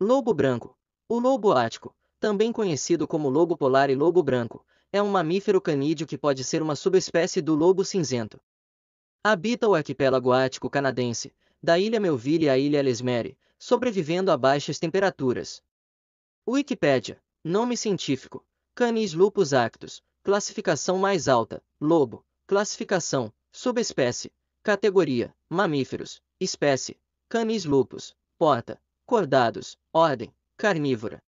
Lobo branco. O lobo ático, também conhecido como lobo polar e lobo branco, é um mamífero canídeo que pode ser uma subespécie do lobo cinzento. Habita o arquipélago ático canadense, da ilha Melville à ilha Lesmere, sobrevivendo a baixas temperaturas. Wikipedia, nome científico, Canis lupus actus, classificação mais alta, lobo, classificação, subespécie, categoria, mamíferos, espécie, Canis lupus, porta, cordados, ordem, carnívora.